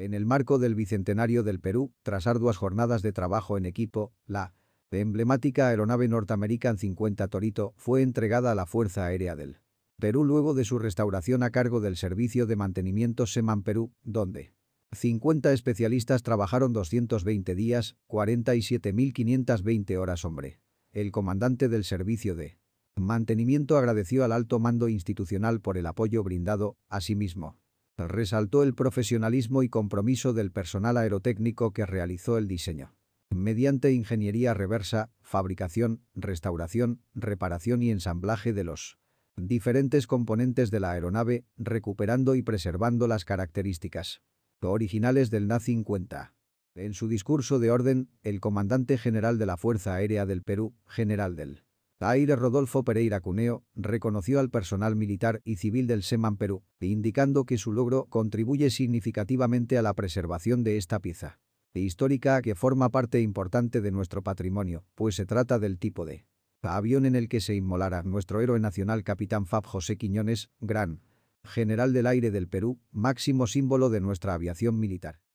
En el marco del Bicentenario del Perú, tras arduas jornadas de trabajo en equipo, la emblemática aeronave North-American 50 Torito fue entregada a la Fuerza Aérea del Perú luego de su restauración a cargo del Servicio de Mantenimiento Seman Perú, donde 50 especialistas trabajaron 220 días, 47.520 horas hombre. El comandante del servicio de mantenimiento agradeció al alto mando institucional por el apoyo brindado, mismo. Resaltó el profesionalismo y compromiso del personal aerotécnico que realizó el diseño. Mediante ingeniería reversa, fabricación, restauración, reparación y ensamblaje de los diferentes componentes de la aeronave, recuperando y preservando las características originales del NA-50. En su discurso de orden, el comandante general de la Fuerza Aérea del Perú, general del Aire Rodolfo Pereira Cuneo reconoció al personal militar y civil del SEMAN Perú, indicando que su logro contribuye significativamente a la preservación de esta pieza e histórica que forma parte importante de nuestro patrimonio, pues se trata del tipo de avión en el que se inmolara nuestro héroe nacional capitán Fab José Quiñones, gran general del aire del Perú, máximo símbolo de nuestra aviación militar.